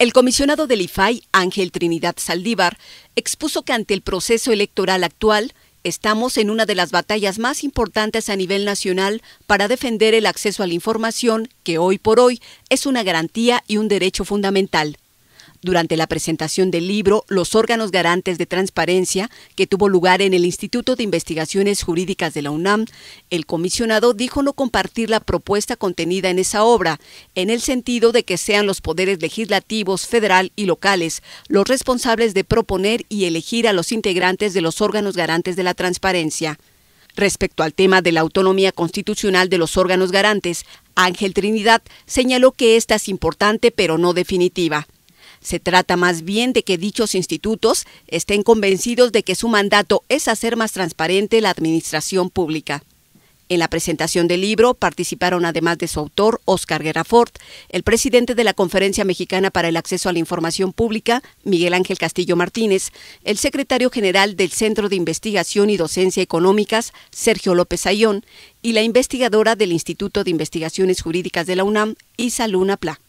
El comisionado del IFAI, Ángel Trinidad Saldívar, expuso que ante el proceso electoral actual, Estamos en una de las batallas más importantes a nivel nacional para defender el acceso a la información, que hoy por hoy es una garantía y un derecho fundamental. Durante la presentación del libro, los órganos garantes de transparencia, que tuvo lugar en el Instituto de Investigaciones Jurídicas de la UNAM, el comisionado dijo no compartir la propuesta contenida en esa obra, en el sentido de que sean los poderes legislativos federal y locales los responsables de proponer y elegir a los integrantes de los órganos garantes de la transparencia. Respecto al tema de la autonomía constitucional de los órganos garantes, Ángel Trinidad señaló que esta es importante pero no definitiva. Se trata más bien de que dichos institutos estén convencidos de que su mandato es hacer más transparente la administración pública. En la presentación del libro participaron, además de su autor, Óscar Guerrafort, el presidente de la Conferencia Mexicana para el Acceso a la Información Pública, Miguel Ángel Castillo Martínez, el secretario general del Centro de Investigación y Docencia Económicas, Sergio López Ayón, y la investigadora del Instituto de Investigaciones Jurídicas de la UNAM, Isa Luna Pla.